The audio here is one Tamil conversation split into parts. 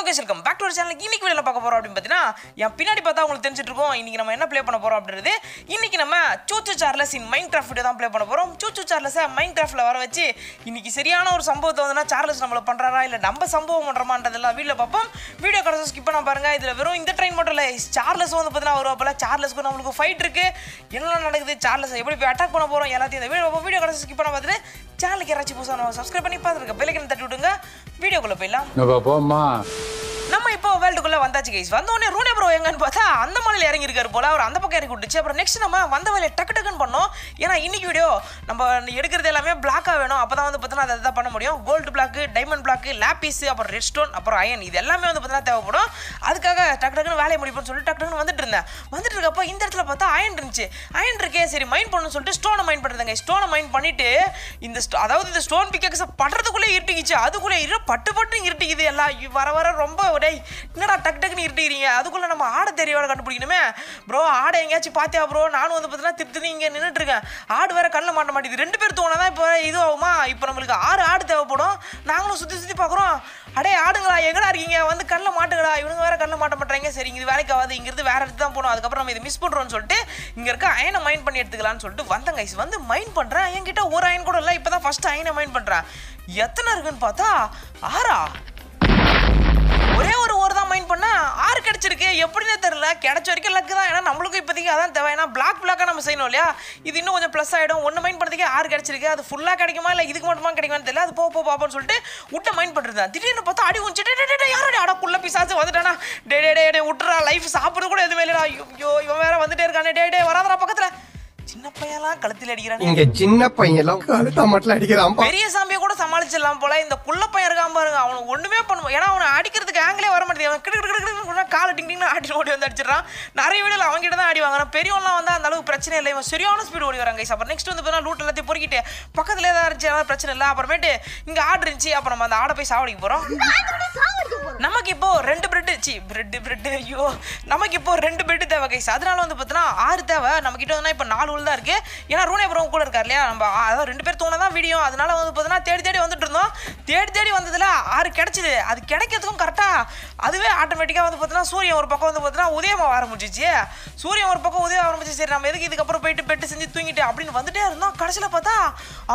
ஹலோ கேஸ் இருக்கும் பேக் டு ஒரு சேனல் இன்னைக்கு வெளியில் பார்க்க போகிறோம் அப்படின்னு பார்த்தீங்கன்னா என் பின்னாடி பார்த்தா உங்களுக்கு தெரிஞ்சிட்டு இருக்கோம் இன்றைக்கி நம்ம என்ன ப்ளே பண்ண போகிறோம் அப்படின்றது இன்னைக்கு நம்ம சூச்சு சார்லஸ் இன் மைண்ட் கிராஃப்ட் தான் ப்ளே பண்ண போகிறோம் சூச்சு சார்லஸை மைண்ட் கிராஃப்ட்டில் வர வச்சு இன்னைக்கு சரியான ஒரு சம்பவத்தை வந்துன்னா சார்லஸ் நம்மளை பண்ணுறாரா இல்லை நம்ம சம்பவம் பண்ணுறமான்றதெல்லாம் வீட்டில் பார்ப்போம் வீடியோ கடைசி ஸ்கிப் பண்ண பாருங்கள் இதில் வெறும் இந்த ட்ரெயின் மட்டும் இல்லை சார்லஸ் வந்து பார்த்தீங்கன்னா வருவா போல சார்லஸ்க்கு நம்மளுக்கு ஃபைட் இருக்குது என்னெல்லாம் நடக்குது சார்லஸ் எப்படி அட்டாக் பண்ண போகிறோம் எல்லாத்தையும் இந்த வீடியோ வீடியோ கடைசி ஸ்கிப் பண்ண பார்த்துட்டு சேனலுக்கு யாராச்சும் புதுசாக நம்ம சப்ஸ்கிரைப் பண்ணி பார்த்துருக்க பிள்ளைக்கு தட்டி விடுங்க வீடியோக்குள்ள போயிடலாம் போமா இப்போ வேர்ல்டுக்குள்ளே வந்தாச்சு கைஸ் உடனே ரூனே ப்ரோ எங்கன்னு பார்த்தா அந்த மலையில் இறங்கியிருக்காரு போல அவர் அந்த பக்கம் இறங்கி விட்டுச்சு அப்புறம் நெக்ஸ்ட் நம்ம வந்த வேலையை டக்கு டக்குன்னு பண்ணோம் ஏன்னா இன்னைக்கு வீடியோ நம்ம எடுக்கிறது எல்லாமே பிளாக்காக வேணும் அப்போ தான் வந்து பார்த்தீங்கன்னா அதை தான் பண்ண முடியும் gold block diamond block lapis அப்புறம் ரெட் ஸ்டோன் அப்புறம் அயன் இது எல்லாமே வந்து பார்த்தீங்கன்னா தேவைப்படும் அதுக்காக டக்கு டக்குன்னு வேலையை முடிப்போம்னு சொல்லிட்டு டக்கு டக்குன்னு வந்துட்டு இருந்தேன் வந்துட்டு இருக்கப்போ இந்த இடத்துல பார்த்தா அயன் இருந்துச்சு அயன் இருக்கே சரி மைண்ட் பண்ணணும்னு சொல்லிட்டு ஸ்டோனை மைண்ட் பண்ணுறதுங்க ஸ்டோனை மைண்ட் பண்ணிட்டு இந்த அதாவது இந்த ஸ்டோன் பிக்கக்ஸ் படுறதுக்குள்ளே இருட்டிக்குச்சு அதுக்குள்ளே இரு பட்டு பட்டு இருட்டிக்குது எல்லாம் வர வர ரொம்ப டேய் என்னடா டக் டக்குன்னு இருட்டுக்கிறீங்க அதுக்குள்ளே நம்ம ஆடை தெரியவரை கண்டுபிடிக்கணுமே ப்ரோ ஆடை எங்கேயாச்சும் பார்த்தியா ப்ரோ நானும் வந்து பார்த்தீங்கன்னா திருத்தி இங்கே நின்றுட்டுருக்கேன் ஆடு வேறு கண்ணில் மாட்ட மாட்டேங்குது ரெண்டு பேர் தோணா தான் இப்போ இது ஆகுமா இப்போ நம்மளுக்கு ஆறு ஆடு தேவைப்படும் நாங்களும் சுற்றி சுற்றி பார்க்குறோம் அடே ஆடுங்களா எங்கடா இருக்கீங்க வந்து கண்ணில் மாட்டுங்களா இவனுங்க வேறு கண்ணில் மாட்ட மாட்டாங்க சரி இது வேலைக்கு ஆகாது இங்கிருந்து வேறு இடத்து தான் போகணும் அதுக்கப்புறம் நம்ம இதை மிஸ் பண்ணுறோம்னு சொல்லிட்டு இங்கே இருக்க அயனை மைண்ட் பண்ணி எடுத்துக்கலான்னு சொல்லிட்டு வந்தங்க வந்து மைண்ட் பண்ணுறேன் என்கிட்ட ஒரு அயன் கூட இல்லை இப்போ தான் ஃபஸ்ட்டு அயனை மைண்ட் பண்ணுறேன் எத்தனை இருக்குன்னு பார்த்தா ஆறா ஒரே ஒரு பண்ணால் ஆறு கிடச்சிருக்கு எப்படின்னு தெரில கிடச்ச வரைக்கும் லக்கு தான் ஏன்னா நம்மளுக்கும் இப்போதைக்கு அதான் தேவை ஏன்னா பிளாக் பிளாக்காக நம்ம செய்யணும் இல்லையா இது இன்னும் கொஞ்சம் ப்ளஸ் ஆகிடும் ஒன்று மைண்ட் பண்ணுறதுக்கே ஆறு கிடச்சிருக்கு அது ஃபுல்லாக கிடைக்குமா இல்லை இதுக்கு மட்டுமா கிடைக்குமான்னு தெரியல அது போ போ பார்ப்போம்னு சொல்லிட்டு விட்ட மைண்ட் தான் திடீர்னு பார்த்தா அடி டே யாரோட அட குள்ள பிசாச்சு வந்துட்டானா டே டே டே டே விட்டுறா லைஃப் சாப்பிட்றது கூட எதுவுமே இல்லைடா ஐயோ இவன் வேற வந்துட்டே இருக்கானே டே டே வராதரா பக்கத்தில் சின்ன பையன்லாம் கழுத்தில் அடிக்கிறான் இங்க சின்ன பையன் அடிக்கிறான் பெரிய சாமியை கூட சமாளிச்சிடலாம் போல இந்த குள்ள பையன் பாருங்க அவனுக்கு ஒண்ணுமே பண்ணுவோம் ஏன்னா அவனை அடிக்கிறதுக்கு ஆங்கிலே வர மாட்டேங்குது அவன் கிடு கிடு காலை டிங் டிங்னு ஓடி வந்து அடிச்சிடறான் நிறைய வீடுல அவங்க கிட்ட தான் அடி வாங்குறான் பெரியவன்லாம் வந்து அந்த அளவுக்கு பிரச்சனை இல்லை சரியான ஸ்பீடு ஓடி வராங்க அப்புறம் நெக்ஸ்ட் வந்து பார்த்தா லூட் எல்லாத்தையும் பக்கத்துல ஏதாவது இருந்துச்சு ஏதாவது பிரச்சனை இல்லை அப்புறமேட்டு இங்க ஆடு இருந்துச்சு அப்புறம் நம்ம அந்த ஆடை போய் சாவடிக்க போறோம் நமக்கு ஆச்சு பிரெட்டு பிரெட்டு ஐயோ நமக்கு இப்போ ரெண்டு பெட்டு தேவை கைஸ் அதனால வந்து பார்த்தீங்கன்னா ஆறு தேவை நம்ம கிட்ட வந்து இப்போ நாலு தான் இருக்கு ஏன்னா ரூனே ப்ரோ கூட இருக்கார் இல்லையா நம்ம அதாவது ரெண்டு பேர் தோணதான் வீடியோ அதனால வந்து பார்த்தீங்கன்னா தேடி தேடி வந்துட்டு இருந்தோம் தேடி தேடி வந்ததுல ஆறு கிடைச்சிது அது கிடைக்கிறதுக்கும் கரெக்டாக அதுவே ஆட்டோமேட்டிக்காக வந்து பார்த்தோன்னா சூரியன் ஒரு பக்கம் வந்து பார்த்தோன்னா உதயமாக ஆரம்பிச்சிச்சு சூரியன் ஒரு பக்கம் உதயம் ஆரம்பிச்சு சரி நம்ம எதுக்கு இதுக்கப்புறம் போயிட்டு பெட்டு செஞ்சு தூங்கிட்டு அப்படின்னு வந்துட்டே இருந்தோம் கடைசியில் பார்த்தா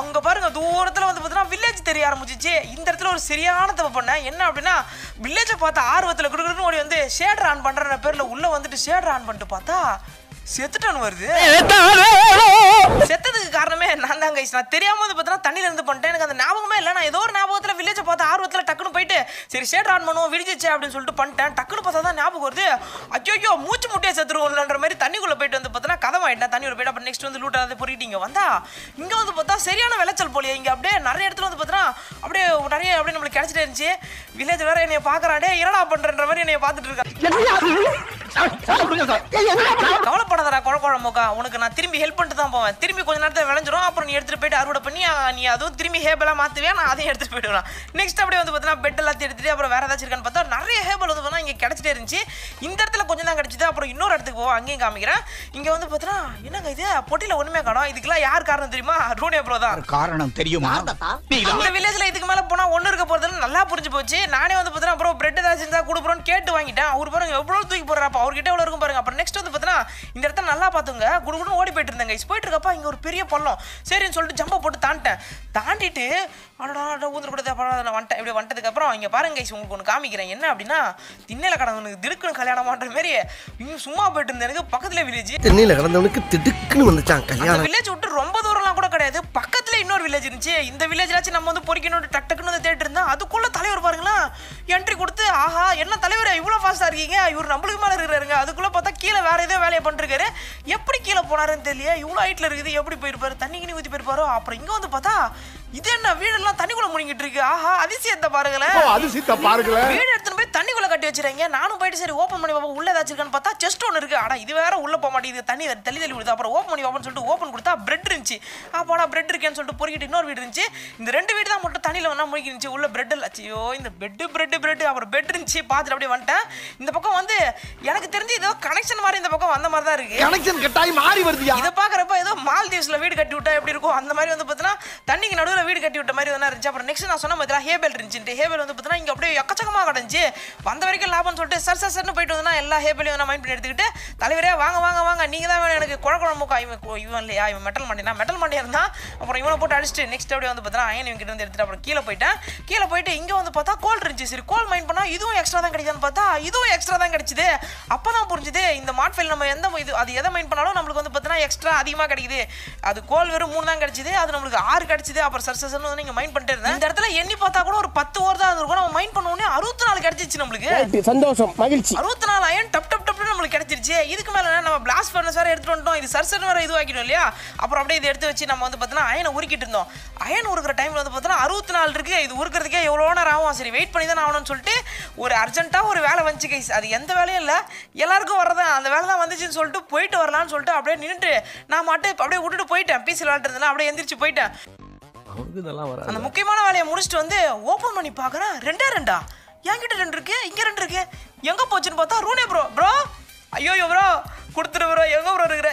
அங்கே பாருங்க தூரத்தில் வந்து பார்த்தீங்கன்னா வில்லேஜ் தெரிய ஆரம்பிச்சிச்சு இந்த இடத்துல ஒரு சரியான தப்பு பண்ணேன் என்ன அப்படின்னா வில்லேஜை பார்த்தா ஆர்வத்தில் கொடுக்குறதுன்னு ஓடி வந்து ஷேட் ஆன் பண்ணுற பேரில் உள்ளே வந்துட்டு ஷேட் ஆன் பண்ணிட்டு பார்த்தா செத்துட்டான் வருது செத்ததுக்கு காரணமே நான் தான் நான் தெரியாம வந்து பார்த்தா தண்ணியில இருந்து பண்ணிட்டேன் எனக்கு அந்த ஞாபகமே இல்லை நான் ஏதோ ஒரு ஞாபகத்தில் வில்லேஜை பார்த்து ஆர்வத்தில் டக்குனு போயிட்டு சரி ஷேட் ஆன் பண்ணுவோம் விரிஞ்சிச்சு அப்படின்னு சொல்லிட்டு பண்ணிட்டேன் டக்குனு பார்த்தா தான் ஞாபகம் வருது ஐயோ மூச்சு முட்டையை செத்துருவோம்லன்ற மாதிரி தண்ணிக்குள்ளே போயிட்டு வந்து பார்த்தா கதவாயிட்டேன் தண்ணியோட போயிட்டு அப்புறம் நெக்ஸ்ட் வந்து லூட்டாத பொறிக்கிட்டு இங்கே வந்தா இங்கே வந்து பார்த்தா சரியான விளைச்சல் போலியே இங்கே அப்படியே நிறைய இடத்துல வந்து பார்த்தா அப்படியே நிறைய அப்படியே நம்மளுக்கு கிடச்சிட்டே இருந்துச்சு வில்லேஜ் வேற என்னைய பார்க்குறாடே இரடா பண்ணுறன்ற மாதிரி என்னைய பார்த்துட்டு இருக்கா கவலைப்பட பண்ணதடா குழ குழம்புக்கா உனக்கு நான் திரும்பி ஹெல்ப் பண்ணிட்டு தான் போவேன் திரும்பி கொஞ்ச நேரத்தில் விளைஞ்சிரும் அப்புறம் நீ எடுத்துகிட்டு போயிட்டு அறுவடை பண்ணி நீ அதுவும் திரும்பி ஹேபெல்லாம் மாற்றுவேன் நான் அதையும் எடுத்துகிட்டு போயிடுவேன் நெக்ஸ்ட் அப்படியே வந்து பார்த்தீங்கன்னா பெட் எல்லாத்தையும் எடுத்துகிட்டு அப்புறம் வேறு ஏதாச்சும் இருக்கான்னு பார்த்தா நிறைய ஹேபல் வந்து இங்கே கிடச்சிட்டே இருந்துச்சு இந்த இடத்துல கொஞ்சம் தான் கிடச்சிது அப்புறம் இன்னொரு இடத்துக்கு போவோம் அங்கேயும் காமிக்கிறேன் இங்கே வந்து பார்த்தீங்கன்னா என்னங்க இது பொட்டியில் ஒன்றுமே காணும் இதுக்கெல்லாம் யார் காரணம் தெரியுமா ரூனே ப்ரோ தான் காரணம் தெரியுமா இந்த வில்லேஜில் இதுக்கு மேலே போனால் ஒன்று இருக்க போகிறதுன்னு நல்லா புரிஞ்சு போச்சு நானே வந்து பார்த்தீங்கன்னா அப்புறம் பிரெட் ஏதாச்சும் இருந்தால் கொடுக்குறோன்னு கேட்டு வாங்கிட்டேன் அவர் பாருங்க எவ்வளோ தூக்கி போடுறாப்பா அவர்கிட்ட எவ்வளோ இருக்கும் பாருங்க அப்புறம் நெக்ஸ்ட் வந்து பார்த்தீங்கன்னா இந்த இடத்த இடத்துல நல்லா பார்த்துங்க குடுகுடுன்னு ஓடி போயிட்டு இருந்தேங்க போயிட்டு இருக்கப்பா இங்கே ஒரு பெரிய பள்ளம் சரின்னு சொல்லிட்டு ஜம்பை போட்டு தாண்டிட்டேன் தாண்டிட்டு அடடா ஊந்துருக்கூடாது அப்புறம் நான் வந்துட்டேன் இப்படி வந்துட்டதுக்கப்புறம் இங்கே பாருங்க கைஸ் உங்களுக்கு ஒன்று காமிக்கிறேன் என்ன அப்படின்னா திண்ணையில் கடந்தவனுக்கு திடுக்குன்னு கல்யாணமான்ற மாரி இங்கே சும்மா போயிட்டு எனக்கு பக்கத்தில் வில்லேஜ் திண்ணையில் கடந்தவனுக்கு திடுக்குன்னு வந்துச்சான் கல்யாணம் வில்லேஜ் விட்டு ரொம்ப தூரம்லாம் கூட கிடையாது பக்கத்தில் இன்னொரு வில்லேஜ் இருந்துச்சு இந்த வில்லேஜ்லாச்சும் நம்ம வந்து பொறிக்கணும்னு டக் டக்குன்னு வந்து தேடிட்டு இருந்தேன் அதுக்குள்ளே தலைவர் பாருங்களா என்ட்ரி கொடுத்து ஆஹா என்ன தலைவர் இவ்வளோ ஃபாஸ்ட்டாக இருக்கீங்க இவர் நம்மளுக்கு மேலே இருக்கிறாருங்க அதுக்குள்ளே பார்த்தா கீழே வேற ஏதோ வேலையை பண்ணிருக்காரு எப்படி கீழே போனாருன்னு தெரியல இவ்வளோ ஹைட்டில் இருக்குது எப்படி போயிருப்பாரு தண்ணி கிணி ஊற்றி போயிருப்பாரோ அப்புறம் இங்கே வந்து பார்த்தா இது என்ன வீடெல்லாம் தண்ணிக்குள்ள முடிங்கிட்டு இருக்கு ஆஹா அதிசயத்தை பாருங்களேன் அதிசயத்தை பாருங்களேன் வீடு எடுத்துன்னு போய் தண்ணி வச்சிருக்கீங்க நானும் போயிட்டு சரி ஓப்பன் பண்ணி பாப்பா உள்ள ஏதாச்சும் பார்த்தா செஸ்ட் ஒன்று இருக்கு ஆனால் இது வேற உள்ள போக மாட்டேங்குது தண்ணி தள்ளி தள்ளி விடுது அப்புறம் ஓப்பன் பண்ணி ஓப்பன் சொல்லிட்டு ஓப்பன் கொடுத்தா பிரெட் இருந்துச்சு அப்போடா பிரெட் இருக்கேன்னு சொல்லிட்டு பொறுக்கிட்டு இன்னொரு வீடு இருந்துச்சு இந்த ரெண்டு வீடு தான் மட்டும் தண்ணியில் வந்தால் முழுக்கி இருந்துச்சு உள்ள பிரெட் இல்லை ஐயோ இந்த பெட்டு பிரெட் பிரெட் அப்புறம் பெட் இருந்துச்சு பார்த்துட்டு அப்படியே வந்துட்டேன் இந்த பக்கம் வந்து எனக்கு தெரிஞ்சு ஏதோ கனெக்ஷன் மாதிரி இந்த பக்கம் வந்த மாதிரி தான் இருக்கு கனெக்ஷன் கட்டாய் மாறி வருது இதை பார்க்குறப்ப ஏதோ மால்தீவ்ஸில் வீடு கட்டி விட்டா எப்படி இருக்கும் அந்த மாதிரி வந்து பார்த்தீங்கன்னா தண்ணிக்கு நடுவில் வீடு கட்டி விட்ட மாதிரி ஒன்றா இருந்துச்சு அப்புறம் நெக்ஸ்ட் நான் சொன்ன மாதிரி ஹேபல் இருந்துச்சு ஹேபல் வந்து பார்த்தீங்கன்னா இங்கே அப்படியே எக்கச்சக்கமாக கடைஞ்சி வந்த வரைக்கும் எனக்கு லாபம்னு சொல்லிட்டு சர் சர் சர்னு போயிட்டு வந்தால் எல்லா ஹேபிளையும் நான் மைண்ட் பண்ணி எடுத்துக்கிட்டு தலைவரே வாங்க வாங்க வாங்க நீங்கள் தான் வேணும் எனக்கு குழ மூக்கா இவன் இவன் இல்லையா இவன் மெட்டல் மாட்டினா மெட்டல் மாட்டி இருந்தால் அப்புறம் இவனை போட்டு அடிச்சுட்டு நெக்ஸ்ட் அப்படியே வந்து பார்த்தா அயன் இவங்க கிட்ட வந்து எடுத்துட்டு அப்புறம் கீழே போயிட்டேன் கீழே போயிட்டு இங்கே வந்து பார்த்தா கோல் இருந்துச்சு சரி கோல் மைண்ட் பண்ணால் இதுவும் எக்ஸ்ட்ரா தான் கிடைக்காதுன்னு பார்த்தா இதுவும் எக்ஸ்ட்ரா தான் கிடைச்சிது அப்போ தான் புரிஞ்சுது இந்த மாட் ஃபைல் நம்ம எந்த இது அது எதை மைண்ட் பண்ணாலும் நம்மளுக்கு வந்து பார்த்தீங்கன்னா எக்ஸ்ட்ரா அதிகமாக கிடைக்குது அது கோல் வெறும் மூணு தான் கிடைச்சிது அது நம்மளுக்கு ஆறு கிடைச்சிது அப்புறம் சர் வந்து நீங்கள் மைண்ட் பண்ணிட்டு இருந்தேன் இந்த இடத்துல எண்ணி பார்த்தா கூட ஒரு பத்து ஓவர் தான் இருக்கும் நம்ம மைண்ட் பண்ணோடனே அறுபத்தி நாலு கிடைச்சிச்சு நம்மளுக்கு ஹாப்பி சந்தோஷம் மகிழ்ச்சி அறுபத்தி நாலு அயன் டப் டப் டப்னு நம்மளுக்கு கிடைச்சிருச்சு இதுக்கு மேலே நம்ம பிளாஸ்ட் ஃபர்னஸ் வேறு எடுத்துகிட்டு வந்துட்டோம் இது சர்சன் வேறு இதுவாக்கிடும் இல்லையா அப்புறம் அப்படியே இதை எடுத்து வச்சு நம்ம வந்து பார்த்தீங்கன்னா அயனை உருக்கிட்டு இருந்தோம் அயன் உருக்கிற டைமில் வந்து பார்த்தோன்னா அறுபத்தி நாலு இருக்குது இது உருக்கிறதுக்கே எவ்வளோ நேரம் ஆகும் சரி வெயிட் பண்ணி தான் ஆகணும்னு சொல்லிட்டு ஒரு அர்ஜென்ட்டாக ஒரு வேலை வந்துச்சு கைஸ் அது எந்த வேலையும் இல்லை எல்லாருக்கும் வரதான் அந்த வேலை தான் வந்துச்சுன்னு சொல்லிட்டு போயிட்டு வரலாம்னு சொல்லிட்டு அப்படியே நின்றுட்டு நான் மட்டும் அப்படியே விட்டுட்டு போயிட்டேன் பீஸ் விளாண்டுருந்தேன் அப்படியே எந்திரிச்சு போயிட்டேன் அந்த முக்கியமான வேலையை முடிச்சுட்டு வந்து ஓப்பன் பண்ணி பார்க்குறேன் ரெண்டா ரெண்டா என்கிட்ட ரெண்டு இருக்கு இங்க ரெண்டு இருக்கு எங்க போச்சுன்னு பார்த்தா ரூனே ப்ரோ ப்ரோ ஐயோ ப்ரோ கொடுத்துட்டு ப்ரோ எங்கே ப்ரோ இருக்கிற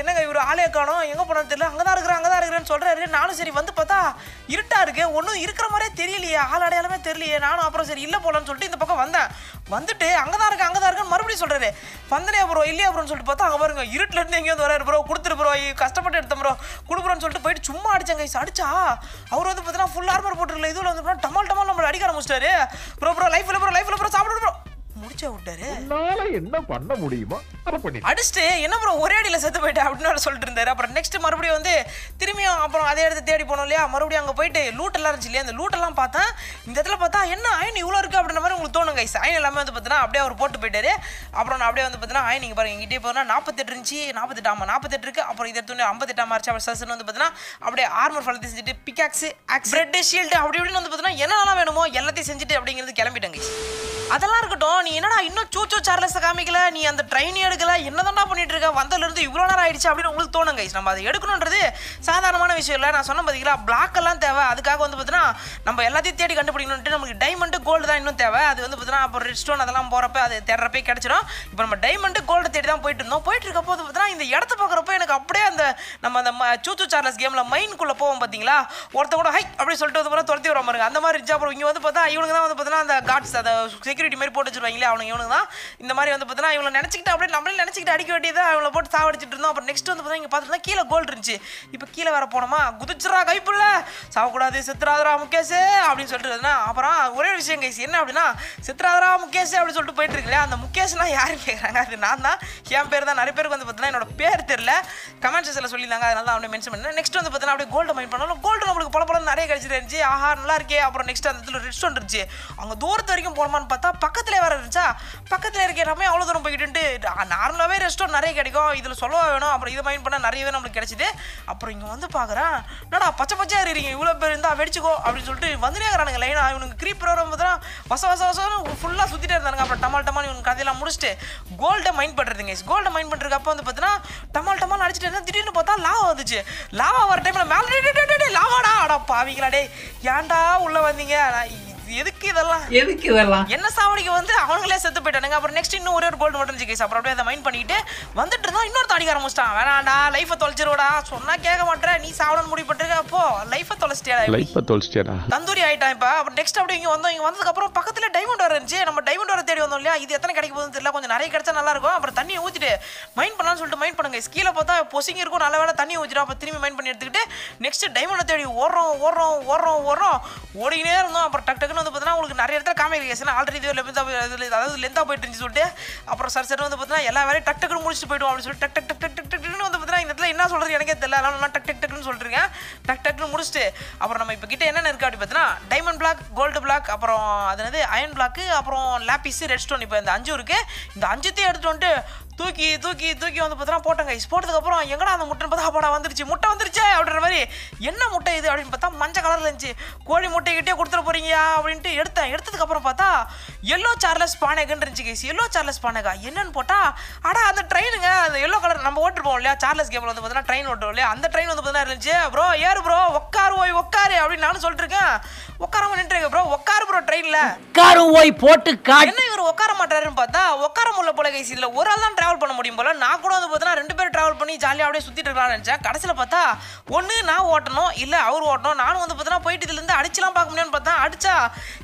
என்னங்க இவர் ஆளே காணும் எங்கே போனோம் தெரியல அங்கே தான் இருக்கிறேன் அங்கே தான் இருக்கிறேன்னு சொல்கிறாரு நானும் சரி வந்து பார்த்தா இருட்டாக இருக்கு ஒன்றும் இருக்கிற மாதிரியே தெரியலையே ஆள் அடையாளமே தெரியலையே நானும் அப்புறம் சரி இல்லை போகலான்னு சொல்லிட்டு இந்த பக்கம் வந்தேன் வந்துட்டு அங்கே தான் இருக்கேன் அங்கே தான் இருக்கேன்னு மறுபடியும் சொல்கிறாரு வந்தனே ப்ரோ இல்லையா ப்ரோன்னு சொல்லிட்டு பார்த்தா அங்கே பாருங்க இருந்து எங்கேயும் வந்து வராரு ப்ரோ கொடுத்துரு ப்ரோ கஷ்டப்பட்டு எடுத்தேன் ப்ரோ கொடுக்குறோன்னு சொல்லிட்டு போயிட்டு சும்மா அடிச்சாங்க கைஸ் அடிச்சா அவர் வந்து பார்த்தீங்கன்னா ஃபுல் ஆர்மர் போட்டுருக்கல இதில் வந்து டமால் டமால் நம்மளை அடிக்க ஆரம்பிச்சிட்டாரு ப்ரோ ப்ரோ லைஃப்பில் ப்ரோ லைஃப் ப்ரோ சாப்பிடுறோம் ப்ரோ முடிச்ச விட்டாரு என்னால என்ன பண்ண முடியுமா அதை பண்ணி அடிச்சுட்டு என்ன ப்ரோ ஒரே அடியில செத்து போயிட்டேன் அப்படின்னு சொல்லிட்டு இருந்தாரு அப்புறம் நெக்ஸ்ட் மறுபடியும் வந்து திரும்பியும் அப்புறம் அதே இடத்து தேடி போனோம் இல்லையா மறுபடியும் அங்கே போயிட்டு லூட் எல்லாம் இருந்துச்சு இல்லையா அந்த லூட் எல்லாம் பார்த்தா இந்த இடத்துல பார்த்தா என்ன அயன் இவ்வளோ இருக்கு அப்படின்ற மாதிரி உங்களுக்கு தோணும் கைஸ் அயன் எல்லாமே வந்து பார்த்தீங்கன்னா அப்படியே அவர் போட்டு போயிட்டாரு அப்புறம் நான் அப்படியே வந்து பார்த்தீங்கன்னா அயன் நீங்கள் பாருங்க எங்கிட்டே போனால் நாற்பத்தெட்டு இருந்துச்சு நாற்பத்தெட்டு ஆமாம் நாற்பத்தெட்டு இருக்கு அப்புறம் இதை எடுத்து ஐம்பத்தெட்டாம் மார்ச் அவர் சசன் வந்து பார்த்தீங்கன்னா அப்படியே ஆர்மர் ஃபலத்தை செஞ்சுட்டு பிக்காக்ஸ் ஆக்ஸ் பிரெட் ஷீல்டு அப்படி இப்படின்னு வந்து பார்த்தீங்கன்னா என்னென்னலாம் வேணுமோ எல்லாத்தையும் செஞ்சுட்டு அப்படிங்கிறது கிளம்பிட்டாங்க அதெல்லாம் இருக்கட்டும் நீ என்னடா இன்னும் சூச்சோ சார்லஸ் காமிக்கல நீ அந்த ட்ரெயின் எடுக்கல என்னதான்டா பண்ணிட்டு இருக்க வந்ததுலேருந்து இவ்வளோ நேரம் ஆயிடுச்சு அப்படின்னு உங்களுக்கு தோணும் கைஸ் நம்ம அதை எடுக்கணுன்றது சாதாரணமான விஷயம் இல்லை நான் சொன்ன பார்த்தீங்களா பிளாக் எல்லாம் தேவை அதுக்காக வந்து பார்த்தீங்கன்னா நம்ம எல்லாத்தையும் தேடி கண்டுபிடிக்கணும்ட்டு நமக்கு டைமண்டு கோல்டு தான் இன்னும் தேவை அது வந்து பார்த்தீங்கன்னா அப்புறம் ரெட் ஸ்டோன் அதெல்லாம் போகிறப்ப அது தேடுறப்பே கிடச்சிடும் இப்போ நம்ம டைமண்டு கோல்டு தேடி தான் போயிட்டு இருந்தோம் போயிட்டு இருக்கப்போ வந்து பார்த்தீங்கன்னா இந்த இடத்த பார்க்குறப்போ எனக்கு அப்படியே அந்த நம்ம அந்த சூச்சு சார்லஸ் கேமில் மைண்ட்குள்ளே போவோம் பார்த்தீங்களா ஒருத்த கூட ஹை அப்படி சொல்லிட்டு வந்து பார்த்தா துரத்தி வர மாதிரி அந்த மாதிரி இருந்துச்சு அப்புறம் இங்கே வந்து பார்த்தா இவங்க தான் வந்து பார்த்தீங்கன்னா அந்த காட்ஸ் அதை செக்யூரிட்டி மாதிரி போட்டு வச்சுருவாங்களே அவங்க இவனுக்கு தான் இந்த மாதிரி வந்து பார்த்தீங்கன்னா இவங்களை நினச்சிக்கிட்டு அப்படியே நம்மளே நினச்சிக்கிட்டு அடிக்க வேண்டியது அவங்கள போட்டு சாவடிச்சிட்டு இருந்தோம் அப்புறம் நெக்ஸ்ட் வந்து பார்த்தீங்கன்னா இங்கே பார்த்துட்டு கீழே கோல் இருந்துச்சு இப்போ கீழே வர போனோமா குதிச்சுரா கைப்புள்ள சாவக்கூடாது சித்ராதரா முகேஷ் அப்படின்னு சொல்லிட்டு அப்புறம் ஒரே விஷயம் கைசி என்ன அப்படின்னா சித்ராதரா முகேஷ் அப்படின்னு சொல்லிட்டு போயிட்டு அந்த முகேஷ்னா யாரும் கேட்குறாங்க அது நான் தான் என் பேர் தான் நிறைய பேருக்கு வந்து பார்த்தீங்கன்னா என்னோட பேர் தெரியல கமெண்ட் செக்ஷனில் சொல்லியிருந்தாங்க அதனால தான் அவனை மென்ஷன் பண்ணேன் நெக்ஸ்ட் வந்து பார்த்தீங்கன்னா அப்படியே கோல்டு மைண்ட் பண்ணாலும் கோல்டு நம்மளுக்கு பல பல நிறைய இருந்துச்சு ஆஹா நல்லா இருக்கே அப்புறம் நெக்ஸ்ட் அந்த இதில் ரெட் இருந்துச்சு அங்கே தூரத்து வரைக்கும் போனோமான்னு பார்த்தா பார்த்தா பக்கத்தில் வேறு இருந்துச்சா பக்கத்தில் இருக்கிற நம்ம அவ்வளோ தூரம் போயிட்டு நார்மலாகவே ரெஸ்டாரண்ட் நிறைய கிடைக்கும் இதில் சொல்ல வேணும் அப்புறம் இதை மைண்ட் பண்ணால் நிறையவே நம்மளுக்கு கிடைச்சது அப்புறம் இங்கே வந்து பாக்குறேன் என்னடா பச்சை பச்சையாக இருக்கீங்க இவ்வளோ பேர் இருந்தால் வெடிச்சுக்கோ அப்படின்னு சொல்லிட்டு வந்துனே இருக்கிறானுங்க லைனா இவனுக்கு க்ரீப்பர் வரும்போதுலாம் வச வச வசம் ஃபுல்லாக சுற்றிட்டே இருந்தானுங்க அப்புறம் டமால் டமால் இவனுக்கு கதையெல்லாம் முடிச்சுட்டு கோல்டை மைண்ட் பண்ணுறதுங்க கோல்டை மைண்ட் அப்ப வந்து பாத்தீங்கன்னா டமால் டமால் அடிச்சுட்டு இருந்தால் திடீர்னு பார்த்தா லாவா வந்துச்சு லாவா வர டைமில் மேலே லாவாடா அடா பாவீங்களா டே ஏன்டா உள்ளே வந்தீங்க எது எதுக்கு இதெல்லாம் எதுக்கு இதெல்லாம் என்ன சாவடிக்கு வந்து அவங்களே செத்து போயிட்டானுங்க அப்புறம் நெக்ஸ்ட் இன்னும் ஒரே ஒரு கோல்டு மட்டும் இருந்துச்சு கேஸ் அப்புறம் அப்படியே அதை மைண்ட் பண்ணிட்டு வந்துட்டு இருந்தா இன்னொரு அடிக்க ஆரம்பிச்சிட்டான் வேணாண்டா லைஃபை தொலைச்சிருவடா சொன்னா கேட்க மாட்டேன் நீ சாவணும்னு முடிவு பண்ணிருக்க அப்போ லைஃபை தொலைச்சிட்டியா லைஃபை தொலைச்சிட்டியா தந்தூரி ஆயிட்டான் இப்போ அப்புறம் நெக்ஸ்ட் அப்படி இங்கே வந்தோம் இங்கே வந்ததுக்கு அப்புறம் பக்கத்துல டைமண்ட் வர இருந்துச்சு நம்ம டைமண்ட் வர தேடி வந்தோம் இல்லையா இது எத்தனை கிடைக்க போகுதுன்னு தெரியல கொஞ்சம் நிறைய கிடைச்சா நல்லா இருக்கும் அப்புறம் தண்ணி ஊத்திட்டு மைண்ட் பண்ணலாம்னு சொல்லிட்டு மைண்ட் பண்ணுங்க கீழே பார்த்தா பொசிங்க இருக்கும் நல்ல வேலை தண்ணி ஊத்திடும் அப்போ திரும்பி மைண்ட் பண்ணி எடுத்துக்கிட்டு நெக்ஸ்ட் டைமண்டை தேடி ஓடுறோம் ஓடுறோம் ஓடுறோம் ஓடுறோம் ஓடினே இருந்தோம் அப்புறம் டக்கு டக்குன்னு வந்து பார்த்தீங்கன்னா ஆனால் உங்களுக்கு நிறைய இடத்துல காமெடி கேஸ்லாம் ஆல்ரெடி இது லென்த்தாக அதாவது லெந்தாக போயிட்டு இருந்துச்சு சொல்லிட்டு அப்புறம் சார் சார் வந்து பார்த்தீங்கன்னா எல்லா வேலையும் டக் டக்குனு முடிச்சுட்டு போயிடுவோம் அப்படின்னு சொல்லிட்டு டக் டக் டக் டக் டக் டக்குன்னு வந்து பார்த்தீங்கன்னா இந்த இடத்துல என்ன சொல்கிறது எனக்கே தெரியல டக் டக் டக்குன்னு சொல்லிருக்கேன் டக் டக்குன்னு முடிச்சுட்டு அப்புறம் நம்ம இப்போ கிட்ட என்னென்ன இருக்குது அப்படி பார்த்தீங்கன்னா டைமண்ட் பிளாக் கோல்டு பிளாக் அப்புறம் அதாவது அயன் பிளாக்கு அப்புறம் லேப்பிஸ் ரெட் ஸ்டோன் இப்போ இந்த அஞ்சு இருக்குது இந்த அஞ்சுத்தையும் எடுத்துகிட்டு வந்துட்டு தூக்கி தூக்கி தூக்கி வந்து பார்த்தோன்னா போட்டேங்க ஐஸ் போட்டதுக்கப்புறம் எங்கடா அந்த முட்டைன்னு பார்த்தா போடா வந்துருச்சு முட்டை வந்துருச்சே அப்படின்ற மாதிரி என்ன முட்டை இது அப்படின்னு பார்த்தா மஞ்சள் கலரில் இருந்துச்சு கோழி முட்டை கிட்டே கொடுத்துட போறீங்க அப்படின்ட்டு எடுத்தேன் எடுத்ததுக்கப்புறம் பார்த்தா எல்லோ சார்லஸ் பானகன் இருந்துச்சு கைஸ் எல்லோ சார்லஸ் பானகா என்னன்னு போட்டால் அடா அந்த ட்ரெயினுங்க அது விளையாட்டு போவோம் இல்லையா சார்லஸ் கேபிள் வந்து பார்த்தீங்கன்னா ட்ரெயின் ஓட்டுவோம் இல்லையா அந்த ட்ரெயின் வந்து பார்த்தீங்கன்னா இருந்துச்சு ப்ரோ ஏறு ப்ரோ உட்காரு ஓய் உட்காரு அப்படின்னு நானும் சொல்லிட்டு இருக்கேன் உட்காராம நின்றுருக்கு ப்ரோ உட்காரு ப்ரோ ட்ரெயினில் உட்காரு ஓய் போட்டு என்ன இவர் உட்கார மாட்டாருன்னு பார்த்தா உட்கார முள்ள போல கைசி இதில் ஒரு ஆள் தான் ட்ராவல் பண்ண முடியும் போல நான் கூட வந்து பார்த்தீங்கன்னா ரெண்டு பேரும் ட்ராவல் பண்ணி ஜாலியாக அப்படியே சுற்றிட்டு இருக்கலாம்னு நினச்சேன் கடைசியில் பார்த்தா ஒன்று நான் ஓட்டணும் இல்லை அவர் ஓட்டணும் நானும் வந்து பார்த்தீங்கன்னா போயிட்டு இதுலேருந்து அடிச்சுலாம் பார்க்க முடியும்னு பார்த்தா அடிச்சா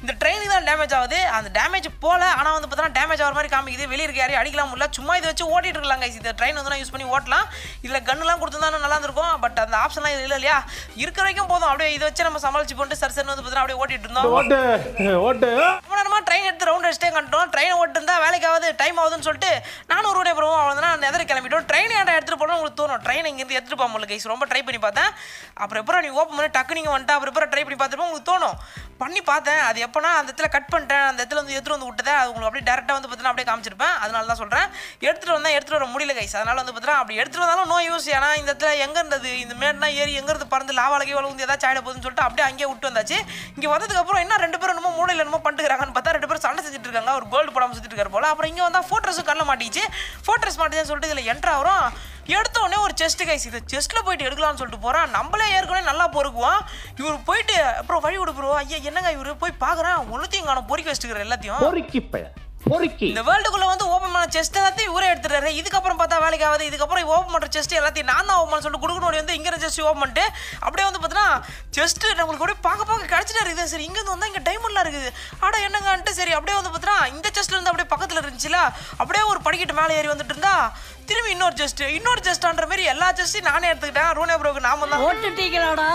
இந்த ட்ரெயினுக்கு தான் டேமேஜ் ஆகுது அந்த டேமேஜ் போல ஆனால் வந்து பார்த்தீங்கன்னா டேமேஜ் ஆகிற மாதிரி காமிக்குது வெளியே இருக்க யாரையும் அடிக்கலாம் முடியல சும்மா இதை வச்சு ஓட்டிட்டு இருக்கலாம் கைசி இந்த ட்ரெயின் வந்து நான் யூஸ் பண்ணி ஓட்டல மாட்டலாம் இல்லை கன்னுலாம் கொடுத்துருந்தா நல்லா இருந்திருக்கும் பட் அந்த ஆப்ஷன்லாம் இல்லை இல்லையா இருக்கிற வரைக்கும் போதும் அப்படியே இதை வச்சு நம்ம சமாளிச்சு போட்டு சரி சரி வந்து பார்த்தா அப்படியே ஓட்டிட்டு இருந்தோம் ஓட்டு ட்ரெயின் எடுத்து ரவுண்ட் அடிச்சிட்டே கண்டோம் ட்ரெயின் வேலைக்கு வேலைக்காவது டைம் ஆகுதுன்னு சொல்லிட்டு நானும் ஒரு ரூபாய் போகிறோம் அவ்வளோ நான் எதிர கிளம்பிட்டோம் ட்ரெயின் ஏன் எடுத்துட்டு போனோம் உங்களுக்கு தோணும் ட்ரெயின் இங்கேருந்து எடுத்துகிட்டு போக முடியல கைஸ் ரொம்ப ட்ரை பண்ணி பார்த்தேன் அப்புறம் எப்போ நீ ஓப்பன் பண்ணி டக்கு நீங்கள் வந்துட்டு அப்புறம் எப்போ ட்ரை பண்ணி பார்த்துருப்போம் உங்களுக்கு தோணும் பண்ணி பார்த்தேன் அது எப்போனா அந்த இடத்துல கட் பண்ணிட்டேன் அந்த இடத்துல வந்து எடுத்து வந்து விட்டதே அது உங்களுக்கு அப்படியே டேரெக்டாக வந்து பார்த்தீங்கன்னா அப்படியே காமிச்சிருப்பேன் அதனால தான் சொல்கிறேன் எடுத்துகிட்டு வந்தால் எடுத்துகிட்டு வர முடியல கைஸ் அதனால வந்து பார்த்தீங்கன்னா அப்படி எடுத்துகிட்டு வந்தாலும் நோய் யூஸ் ஏன்னா இந்த இடத்துல எங்கே இருந்தது இந்த மேடெலாம் ஏறி எங்கேருந்து பறந்து லாவாலகி வளர்ந்து ஏதாச்சும் ஆகிட போகுதுன்னு சொல்லிட்டு அப்படியே அங்கேயே விட்டு வந்தாச்சு இங்கே வந்ததுக்கப்புறம் என்ன ரெண்டு பேரும் என்னமோ மூளையில் என்னமோ பண்ணுறாங்கன்னு பார்த்தா ரெண்டு பேரும் சண்டை செஞ்சுட்டு இருக்காங்க ஒரு கோல்டு படம் சுற்றிட்டு இருக்கிற போல் அப்புறம் இங்கே வந்தால் ஃபோட்டோஸும் கல்ல மாட்டிச்சு ஃபோட்டோஸ் மாட்டேன்னு சொல்லிட்டு இதில் என்ட்ரு ஆகிறோம் எடுத்த உடனே ஒரு செஸ்ட் கைஸ் இது செஸ்ட்டில் போயிட்டு எடுக்கலாம்னு சொல்லிட்டு போகிறான் நம்மளே ஏற்கனவே நல்லா பொறுக்குவோம் இவர் போயிட்டு அப்புறம் வழி விடு ஐயா என்னங்க இவர் போய் பார்க்குறேன் ஒன்றுத்தையும் காணும் பொறுக்கி வச்சுருக்கிற எல்லாத்தையும் பொறுக்கி இந்த வேர்ல்டுக்குள்ள வந்து ஓபன் பண்ண செஸ்ட் எல்லாத்தையும் ஊரே எடுத்துறாரு இதுக்கப்புறம் பார்த்தா வேலைக்கு ஆகாது இதுக்கப்புறம் ஓபன் பண்ற செஸ்ட் எல்லாத்தையும் நான் தான் ஓபன் சொல்லிட்டு குடுக்கணும் வந்து இங்கிற செஸ்ட் ஓபன் பண்ணிட்டு அப்படியே வந்து பார்த்தீங்கன்னா செஸ்ட் நம்மளுக்கு கூட பார்க்க பார்க்க கிடைச்சிட்டா இருக்குது சரி இங்கேருந்து வந்தால் இங்கே டைமண்ட்லாம் இருக்குது ஆடா என்னங்கன்ட்டு சரி அப்படியே வந்து பார்த்தீங்கன்னா இந்த செஸ்ட்ல இருந்து அப்படியே பக்கத்தில் இருந்துச்சுல அப்படியே ஒரு படிக்கட்டு மேலே ஏறி வந்துட்டு இருந்தா திரும்பி இன்னொரு ஜஸ்ட் இன்னொரு ஜஸ்ட்ன்ற மாதிரி எல்லா ஜஸ்டையும் நானே எடுத்துக்கிட்டேன் ரூனே ப்ரோக்கு நாம தான் டீக்கலாடா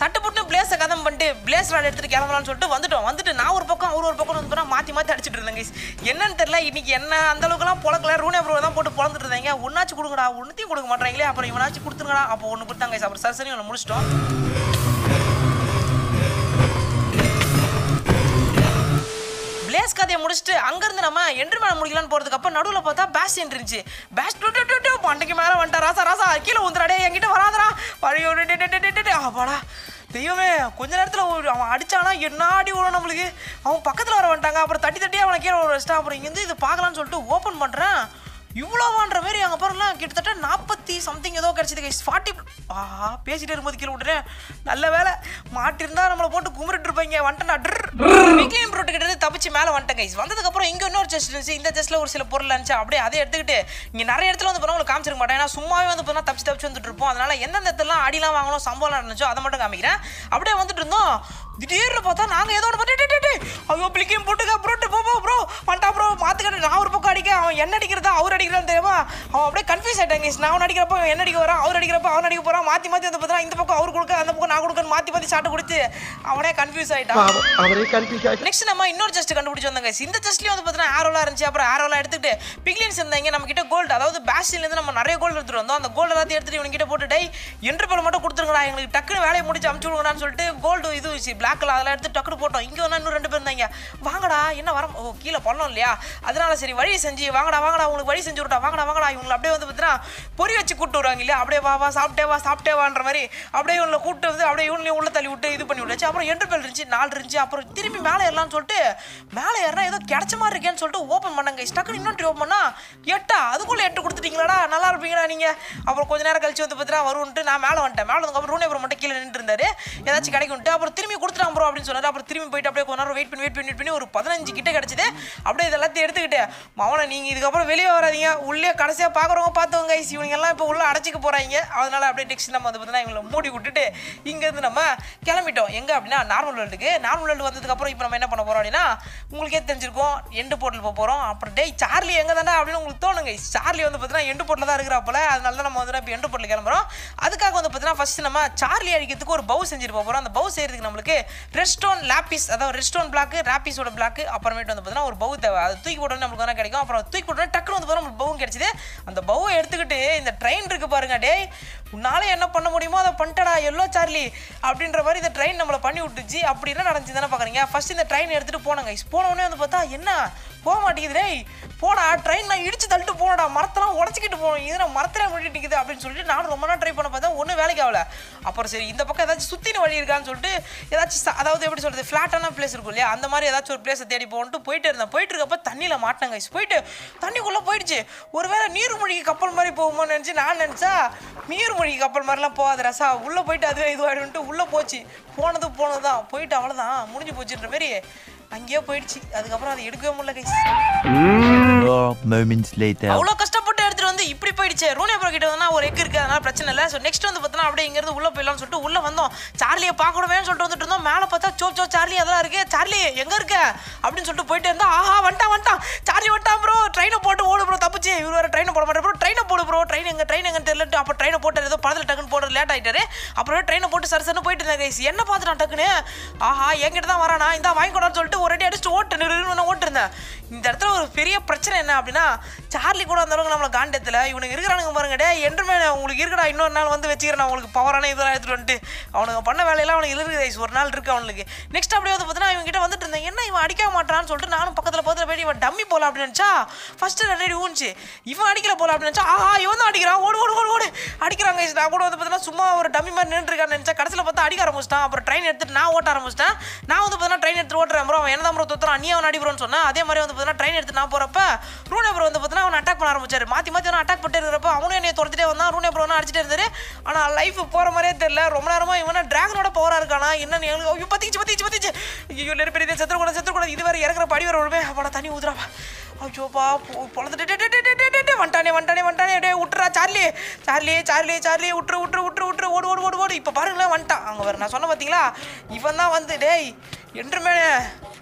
சட்டு புட்டு பிளேஸை கதம் பண்ணிட்டு பிளேஸ் ராட் எடுத்துட்டு கிளம்பலாம்னு சொல்லிட்டு வந்துட்டோம் வந்துட்டு நான் ஒரு பக்கம் அவர் ஒரு பக்கம் வந்து மாற்றி மாற்றி அடிச்சிட்டு கைஸ் என்னன்னு தெரியல இன்னைக்கு என்ன அந்த எல்லாம் பொழக்கல ரூனே ப்ரோ தான் போட்டு பொழந்துட்டு இருந்தாங்க ஒன்னாச்சும் கொடுங்கடா ஒன்னுத்தையும் கொடுக்க மாட்டாங்களே அப்புறம் இவனாச்சும் கொடுத்துருங்கடா அப்போ ஒன்று கொடுத்தாங்க அப்புறம் சரி சரி ஒன்று முடிச்சிட்டோம் ரேஸ் கதையை முடிச்சுட்டு அங்கேருந்து நம்ம என்ட்ரி மேலே முடிக்கலான்னு போகிறதுக்கு அப்போ நடுவில் பார்த்தா பேஸ் இருந்துச்சு பேஸ் டூ பண்டைக்கு மேலே வந்துட்டா ராசா ராசா கீழே வந்துடாடே என்கிட்ட வராதரா பழைய அப்பாடா தெய்வமே கொஞ்ச நேரத்தில் அவன் அடித்தானா என்னாடி விடும் நம்மளுக்கு அவன் பக்கத்தில் வர வந்துட்டாங்க அப்புறம் தட்டி தட்டி அவனை கீழே வச்சிட்டான் அப்புறம் இங்கேருந்து இது பார்க்கலான்னு சொல்லிட்டு ஓப்பன் பண்ணுறேன் இவ்வளோவான்ற மாரி அங்கே பாருங்களா கிட்டத்தட்ட நாற்பத்தி சம்திங் ஏதோ கிடச்சிது கைஸ் ஃபார்ட்டி ஆஹா பேசிட்டே இருக்கும்போது கீழே விட்டுறேன் நல்ல வேலை மாட்டிருந்தா நம்மளை போட்டு கும்பிட்டு இருப்பீங்க வந்துட்டேன் அட்ரீம் ரோட்டு கிட்ட தப்பிச்சு மேலே வந்துட்டேன் கைஸ் வந்ததுக்கப்புறம் இங்கே இன்னொரு செஸ்ட் இருந்துச்சு இந்த செஸ்ட்டில் ஒரு சில பொருள் இருந்துச்சு அப்படியே அதை எடுத்துக்கிட்டு இங்கே நிறைய இடத்துல வந்து போனால் உங்களுக்கு காமிச்சிருக்க மாட்டேன் ஏன்னா சும்மாவே வந்து போனால் தப்பிச்சு தப்பிச்சு வந்துட்டு இருப்போம் அதனால எந்தெந்த இடத்துலாம் அடிலாம் வாங்கணும் சம்பவம் நடந்துச்சோ அதை மட்டும் காமிக்கிறேன் அப்படியே வந்துட்டு இருந்தோம் திடீர்னு பார்த்தா நாங்கள் ஏதோ ஒன்று பண்ணிட்டு ஐயோ பிளிக்கையும் போட்டுக்க ப்ரோட்டு போ ப்ரோ பண்ணிட்டா ப்ரோ பார்த்துக்கிட்டு நான் ஒரு பக்கம் அடிக்க அவன் என்ன அடிக்கிறதா அவர் அடிக்கிறான்னு தெரியுமா அவன் அப்படியே கன்ஃபியூஸ் ஆயிட்டாங்க நான் அவன் அடிக்கிறப்ப என்ன அடிக்க வரான் அவர் அடிக்கிறப்ப அவன் அடிக்க போறான் மாற்றி மாற்றி வந்து பார்த்தா இந்த பக்கம் அவர் கொடுக்க அந்த பக்கம் நான் கொடுக்கன்னு மாற்றி மாற்றி சாட்டு கொடுத்து அவனே கன்ஃபியூஸ் ஆயிட்டான் நெக்ஸ்ட் நம்ம இன்னொரு ஜஸ்ட் கண்டுபிடிச்சு வந்தாங்க இந்த செஸ்ட்லேயும் வந்து பார்த்தீங்கன்னா ஆரோலாம் இருந்துச்சு அப்புறம் ஆரோலாம் எடுத்துக்கிட்டு பிக்லின்ஸ் இருந்தாங்க நம்ம கிட்ட கோல்டு அதாவது பேஸ்டிலேருந்து நம்ம நிறைய கோல்டு எடுத்துகிட்டு வந்தோம் அந்த கோல்டு எல்லாத்தையும் எடுத்துகிட்டு இவங்க கிட்ட போட்டு டை என்ட்ரு மட்டும் கொடுத்துருங்களா எங்களுக்கு டக்குன்னு வேலையை முடிச்சு அமுச்சு விடுங்கடான்னு சொல்லிட்டு கோல்டு இது பிளாக் கலர் அதெல்லாம் எடுத்து டக்குனு போட்டோம் இங்கே வந்தால் இன்னும் ரெண்டு பேர் இருந்தாங்க வாங்கடா என்ன வர ஓ கீழே பண்ணோம் இல்லையா அதனால சரி வழி செஞ்சு வாங்கடா வாங்கடா உங்களுக்கு வழி செஞ்சு விட்டா வாங்கடா வாங்கடா இவங்களை அப்படியே வந்து பார்த்தீங்கன்னா பொறி வச்சு கூப்பிட்டு வருவாங்க இல்லையா அப்படியே வா வா சாப்பிட்டே வா சாப்பிட்டே வான்ற மாதிரி அப்படியே இவங்களை கூப்பிட்டு வந்து அப்படியே இவங்களையும் உள்ள தள்ளி விட்டு இது பண்ணி விட்டுச்சு அப்புறம் எண்டு பேர் இருந்துச்சு நாலு இருந்துச்சு அப்புறம் திரும்பி மேலே ஏறலாம்னு சொல்லிட்டு மேலே ஏறினா ஏதோ கிடைச்ச மாதிரி இருக்கேன்னு சொல்லிட்டு ஓப்பன் பண்ணாங்க டக்குனு இன்னொன்று ஓப்பன் பண்ணா எட்டா அதுக்குள்ளே எட்டு கொடுத்துட்டீங்களாடா நல்லா இருப்பீங்களா நீங்கள் அப்புறம் கொஞ்ச நேரம் கழிச்சு வந்து பார்த்தீங்கன்னா வரும்ட்டு நான் மேலே வந்துட்டேன் மேலே வந்து ரூனே அப்புறம் மட்டும் கீழே நின்று இருந்தார் ஏதாச்சும் கிடைக்கும்ட்டு அப்புறம் திரும்பி கொடுத்து கொடுத்துட்டாங்க ப்ரோ அப்படின்னு சொன்னார் அப்புறம் திரும்பி போயிட்டு அப்படியே கொஞ்ச நேரம் வெயிட் பண்ணி வெயிட் பண்ணி வெயிட் பண்ணி ஒரு பதினஞ்சு கிட்ட கிடச்சிது அப்படியே இதெல்லாத்தையும் எடுத்துக்கிட்டேன் மவனை நீங்கள் இதுக்கப்புறம் வெளியே வராதீங்க உள்ளே கடைசியாக பார்க்குறவங்க பார்த்துவங்க ஐஸ் இவங்கெல்லாம் இப்போ உள்ளே அடைச்சிக்க போகிறாங்க அதனால அப்படியே டெக்ஸ்ட் நம்ம வந்து பார்த்தீங்கன்னா இவங்களை மூடி விட்டுட்டு இங்கேருந்து நம்ம கிளம்பிட்டோம் எங்கே அப்படின்னா நார்மல் வேர்ல்டுக்கு நார்மல் வேர்ல்டு வந்ததுக்கப்புறம் இப்போ நம்ம என்ன பண்ண போகிறோம் அப்படின்னா உங்களுக்கே தெரிஞ்சிருக்கும் எண்டு போட்டில் போக போகிறோம் அப்புறம் டேய் சார்லி எங்கே தானே அப்படின்னு உங்களுக்கு தோணுங்க சார்லி வந்து பார்த்தீங்கன்னா எண்டு போர்ட்டில் தான் இருக்கிறாப்போல அதனால தான் நம்ம வந்து இப்போ எண்டு போட்டில் கிளம்புறோம் அதுக்காக வந்து பார்த்தீங்கன்னா ஃபஸ்ட்டு நம்ம சார்லி அடிக்கிறதுக்கு ஒரு பவு செஞ்சுட்டு போகிறோம் அந்த பவு செய்கிறதுக்கு நம்மளுக்கு ரெஸ்டோன் லாப்பிஸ் அதாவது ரெஸ்டோன் பிளாக்கு ராப்பிஸோட பிளாக்கு அப்புறமேட்டு வந்து பார்த்தீங்கன்னா ஒரு பவு தேவை அது தூக்கி போட்டோன்னு நம்மளுக்கு வேணா கிடைக்கும் அப்புறம் தூக்கி போட்டோன்னு டக்குனு வந்து பார்த்தா நம்மளுக்கு பவும் கிடைச்சிது அந்த பவை எடுத்துக்கிட்டு இந்த ட்ரெயின் இருக்கு பாருங்க டே உன்னால என்ன பண்ண முடியுமோ அதை பண்ணிட்டடா எல்லோ சார்லி அப்படின்ற மாதிரி இந்த ட்ரெயின் நம்மளை பண்ணி விட்டுச்சு அப்படின்னா நடந்துச்சு தானே பார்க்குறீங்க ஃபர்ஸ்ட் இந்த ட்ரெயின் எடுத்துகிட்டு போனாங்க போனோடனே வந்து பார்த்தா என்ன போக மாட்டேங்குதுடே போடா ட்ரெயின் நான் இடிச்சு தள்ளிட்டு போனடா மரத்தெல்லாம் உடச்சிக்கிட்டு போகணும் இதுல நான் மரத்தில் நிற்குது அப்படின்னு சொல்லிட்டு நானும் ரொம்ப நாள் ட்ரை பண்ண பார்த்தா ஒன்றும் வேலைக்கு ஆகல அப்புறம் சரி இந்த பக்கம் ஏதாச்சும் சுற்றின வழி இருக்கான்னு சொல்லிட்டு ஏதாச்சும் அதாவது எப்படி சொல்கிறது ஃப்ளாட்டான பிளேஸ் இருக்கும் இல்லையா அந்த மாதிரி ஏதாச்சும் ஒரு பிளேஸை தேடி போகணுட்டு போயிட்டு இருந்தேன் போயிட்டு இருக்கப்ப தண்ணியில் மாட்டினேங்க போயிட்டு தண்ணிக்குள்ளே போயிடுச்சு ஒருவேளை நீர்மொழிக்கு கப்பல் மாதிரி போகுமோ நினச்சி நான் நினச்சா நீர்மொழிக்கு கப்பல் மாதிரிலாம் போகாது ரசா உள்ளே போயிட்டு அதுவே இதுவாகிடும்ட்டு உள்ளே போச்சு போனது போனது தான் போயிட்டு அவ்வளோதான் முடிஞ்சு போச்சுன்ற மாரி அங்கேயே போயிடுச்சு அதுக்கப்புறம் அதை எடுக்கவே முடியல கைஸ் moments அவ்வளோ கஷ்டப்பட்டு ஒருத்தர் வந்து இப்படி போயிடுச்சு ரூனியா ப்ரோ கிட்ட வந்து ஒரு எக் இருக்கு அதனால பிரச்சனை இல்லை ஸோ நெக்ஸ்ட் வந்து பார்த்தீங்கன்னா அப்படியே இங்கேருந்து உள்ளே போயிடலாம்னு சொல்லிட்டு உள்ளே வந்தோம் சார்லியை பார்க்கணுமேனு சொல்லிட்டு வந்துட்டு இருந்தோம் மேலே பார்த்தா சோ சோ சார்லி அதெல்லாம் இருக்கு சார்லி எங்கே இருக்க அப்படின்னு சொல்லிட்டு போயிட்டு இருந்தா ஆஹா வந்துட்டான் வந்துட்டான் சார்லி வந்துட்டான் ப்ரோ ட்ரெயினை போட்டு ஓடு ப்ரோ தப்பிச்சு இவர் வேறு ட்ரெயினை போட மாட்டேன் ப்ரோ ட்ரெயினை போடு ப்ரோ ட்ரெயின் எங்கே ட்ரெயின் எங்கே தெரியல அப்போ ட்ரெயினை போட்டு ஏதோ படத்தில் டக்குன்னு போடுறது லேட் ஆகிட்டாரு அப்புறம் ட்ரெயினை போட்டு சரினு போயிட்டு இருந்தேன் கைஸ் என்ன பார்த்து நான் டக்குன்னு ஆஹா என்கிட்ட தான் வரானா இந்த வாங்கி சொல்லிட்டு ஒரு அடி அடிச்சு ஓட்டு நிறுவனம் இருந்தேன் இந்த இடத்துல ஒரு பெரிய பிரச்சனை என்ன அப்படின்னா சார்லி கூட வந்தவங்க நம்மளை காண்டியத்தில் இவனுக்கு இருக்கிறானுங்க பாருங்க டே என்றுமே உங்களுக்கு இருக்கடா இன்னொரு நாள் வந்து வச்சுக்கிறேன் அவங்களுக்கு பவரான இதெல்லாம் எடுத்துகிட்டு வந்துட்டு அவனுக்கு பண்ண வேலையெல்லாம் அவனுக்கு இருக்குது ஐஸ் ஒரு நாள் இருக்குது அவனுக்கு நெக்ஸ்ட் அப்படியே வந்து பார்த்தீங்கன்னா இவங்ககிட்ட வந்துட்டு இருந்தேன் என்ன இவன் அடிக்க மாட்டான்னு சொல்லிட்டு நானும் பக்கத்தில் பக்கத்தில் போய் இவன் டம்மி போகலாம் அப்படின்னு நினச்சா ஃபஸ்ட்டு ரெண்டு ஊஞ்சி இவன் அடிக்கல போகலாம் அப்படின்னு நினச்சா ஆஹா இவன் தான் அடிக்கிறான் ஓடு ஓடு ஓடு ஓடு அடிக்கிறாங்க ஐஸ் நான் கூட வந்து பார்த்தீங்கன்னா சும்மா ஒரு டம்மி மாதிரி நின்றுருக்கான்னு நினச்சா கடைசியில் பார்த்தா அடிக்க ஆரம்பிச்சிட்டான் அப்புறம் ட்ரெயின் எடுத்துட்டு நான் ஓட்ட ஆரம்பிச்சிட்டேன் நான் வந்து பார்த்தீங்கன்னா ட்ரெயின் எடுத்து ஓட்டுறேன் அப்புறம் அவன் என்ன தான் அப்புறம் தொத்துறான் நீ அவன் அடிபுறோன்னு சொன்னேன் அதே மாதிரி வந்து பார்த்தீங்கன்னா ட்ரெயின் எடுத்து நான் போகிறப்ப ரூ நம்பர் வந்து பார்த்தீங்கன்னா அவனை அட்டாக் பண்ண ஆரம்பிச்சாரு மாற்றி மாற்றி அவனை அட்டாக் பண்ணிட்டு இருக்கிறப்ப அவனும் என்னை துரத்துட்டே வந்தான் ரூனே ப்ரோனா அடிச்சிட்டு இருந்தாரு ஆனால் லைஃப் போகிற மாதிரியே தெரியல ரொம்ப நேரமாக இவனை டிராகனோட பவராக இருக்கானா என்னன்னு எங்களுக்கு ஐயோ பத்திச்சு பத்திச்சு பத்திச்சு ஐயோ நிறைய பெரிய செத்துக்கூடாது செத்துக்கூடாது இதுவரை இறக்குற படி வர உடனே அவனை தண்ணி ஊதுறாப்பா ஐயோப்பா பொழுதுட்டு வந்துட்டானே வந்துட்டானே வந்துட்டானே டே விட்டுறா சார்லி சார்லி சார்லி சார்லி விட்டுரு விட்டுரு விட்டுரு விட்டுரு ஓடு ஓடு ஓடு ஓடு இப்போ பாருங்களேன் வந்துட்டான் அங்கே வேறு நான் சொன்ன பார்த்தீங்களா இவன் தான் வந்து டேய் என்றுமே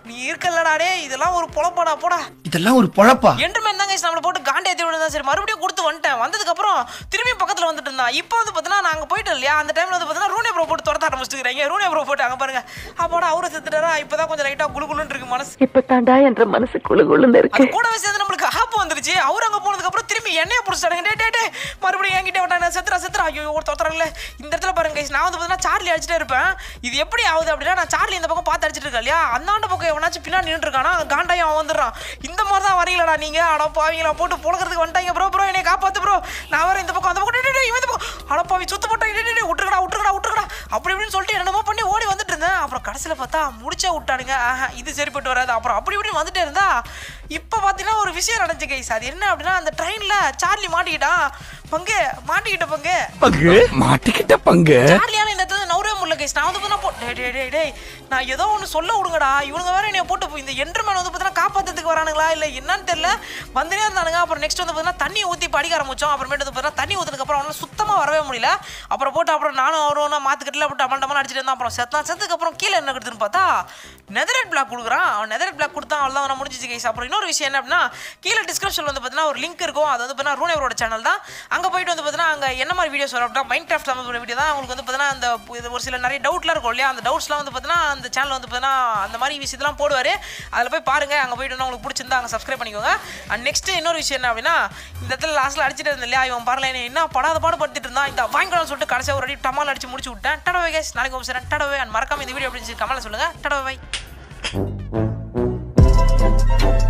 நீ இருக்கலடாடே இதெல்லாம் ஒரு பொழப்பாடா போடா இதெல்லாம் ஒரு பொழப்பா என்றுமே தாங்க நம்மளை போட்டு காண்டே திருவிழா சரி மறுபடியும் கொடுத்து வந்துட்டேன் வந்ததுக்கு அப்புறம் திரும்பி பக்கத்துல வந்துட்டு இருந்தா இப்போ வந்து பார்த்தீங்கன்னா நாங்கள் போயிட்டோம் இல்லையா அந்த டைமில் வந்து பார்த்தீங்கன்னா ரூனே ப்ரோ போட்டு துரத்த ஆரம்பிச்சுக்கிறாங்க ரூனே ப்ரோ போட்டு அங்க பாருங்க அப்போட அவரு செத்துட்டாரா இப்பதான் கொஞ்சம் லைட்டா குழு குழுன்னு இருக்கு மனசு இப்போ தாண்டா என்ற மனசு குழு குழுன்னு இருக்கு கூடவே சேர்ந்து நம்மளுக்கு ஆப்பு வந்துருச்சு அவரு அங்க போனதுக்கு அப்புறம் திரும்பி என்னைய புடிச்சாருங்க டே டே டே மறுபடியும் என்கிட்ட விட்டாங்க செத்துறா செத்துறா ஐயோ ஒரு துரத்துறாங்களே இந்த இடத்துல பாருங்க நான் வந்து பார்த்தீங்கன்னா சார்லி அடிச்சுட்டே இருப்பேன் இது எப்படி ஆகுது அப்படின்னா நான் சார்லி இந்த பக்கம் பார்த்து அடிச்சு அடிச்சிட்டு இருக்கா இல்லையா அந்தாண்ட பக்கம் எவனாச்சும் பின்னாடி நின்றுருக்கானா காண்டாயும் அவன் வந்துடுறான் இந்த மாதிரி தான் வரீங்களா நீங்கள் ஆனால் பாவீங்களா போட்டு புழக்கிறதுக்கு வந்துட்டாங்க ப்ரோ ப்ரோ என்னை காப்பாற்று ப்ரோ நான் வரேன் இந்த பக்கம் அந்த பக்கம் இவன் இந்த பக்கம் ஆனால் பாவி சுத்த போட்டேன் விட்டுருக்கடா விட்டுருக்கடா விட்டுருக்கடா அப்படி இப்படின்னு சொல்லிட்டு என்னமோ பண்ணி ஓடி வந்துட்டு இருந்தேன் அப்புறம் கடைசியில் பார்த்தா முடிச்சே விட்டானுங்க இது சரிப்பட்டு வராது அப்புறம் அப்படி இப்படின்னு வந்துட்டு இருந்தா இப்போ பார்த்தீங்கன்னா ஒரு விஷயம் நடந்துச்சு கைஸ் அது என்ன அப்படின்னா அந்த ட்ரெயினில் சார்லி மாட்டிக்கிட்டான் பங்கு மாட்டிக்கிட்ட பங்கு மாட்டிக்கிட்ட பங்கு சார்லியான இந்த நவரே முடியல கைஸ் நான் வந்து போ டே டே டே நான் ஏதோ ஒன்று சொல்ல விடுங்கடா இவனுங்க வேற என்னை போட்டு இந்த என்ட்ருமேன் வந்து பார்த்தீங்கன்னா காப்பாற்றுறதுக்கு வரானுங்களா இல்லை என்னன்னு தெரியல வந்துனே இருந்தானுங்க அப்புறம் நெக்ஸ்ட் வந்து பார்த்தீங்கன்னா தண்ணி ஊற்றி படிக்க ஆரம்பிச்சோம் அப்புறமேட்டு வந்து பார்த்தீங்கன்னா தண்ணி அப்புறம் அவனால் சுத்தமாக வரவே முடியல அப்புறம் போட்டு அப்புறம் நானும் அவரும் நான் மாற்றுக்கிட்டல போட்டு அமண்டமாக டமல் அடிச்சிட்டு இருந்தான் அப்புறம் செத்தான் செத்துக்கப்புறம் கீழே என்ன கெடுத்துன்னு பார்த்தா நெதரட் பிளாக் கொடுக்குறான் அவன் நெதரட் பிளாக் கொடுத்தா அவ்வளோ நான் முடிஞ்சிச்சு கேஸ் அப்புறம் இன்னொரு விஷயம் என்ன அப்படின்னா கீழே டிஸ்கிரிப்ஷனில் வந்து பார்த்தீங்கன்னா ஒரு லிங்க் இருக்கும் அது வந்து பார்த்தீங்கன்னா ரூனேவரோட சேனல் தான் அங்கே போயிட்டு வந்து பார்த்தீங்கன்னா அங்கே என்ன மாதிரி வீடியோஸ் வரும் அப்படின்னா மைண்ட் கிராஃப்ட் சம்மந்தப்பட்ட வீடியோ தான் அவங்களுக்கு வந்து பார்த்தீங்கன்னா அந்த ஒரு சில நிறைய டவுட்லாம் இருக்கும் இல்லையா அந்த டவுட்ஸ்லாம் வந்து பார்த்தீங்கன்னா அந்த சேனல் வந்து பார்த்தீங்கன்னா அந்த மாதிரி விஷயத்தெல்லாம் போடுவார் அதில் போய் பாருங்கள் அங்கே போய்ட்டு உங்களுக்கு பிடிச்சிருந்தா அங்கே சப்ஸ்கிரைப் பண்ணிக்கோங்க அண்ட் நெக்ஸ்ட் இன்னொரு விஷயம் என்ன அப்படின்னா இந்த இடத்துல லாஸ்ட்டில் அடிச்சுட்டு இருந்தேன் இல்லையா இவன் பரவாயில்ல என்ன படாத படுத்துட்டு இருந்தான் இந்த வாங்கிக்கலாம்னு சொல்லிட்டு கடைசியாக ஒரு அடி டமால் அடிச்சு முடிச்சு விட்டேன் டடவை கேஸ் நாளைக்கு ஒரு டடவை அண்ட் மறக்காம இந்த வீடியோ அப்படின்னு சொல்லி கமலை சொல்லுங்கள் டடவை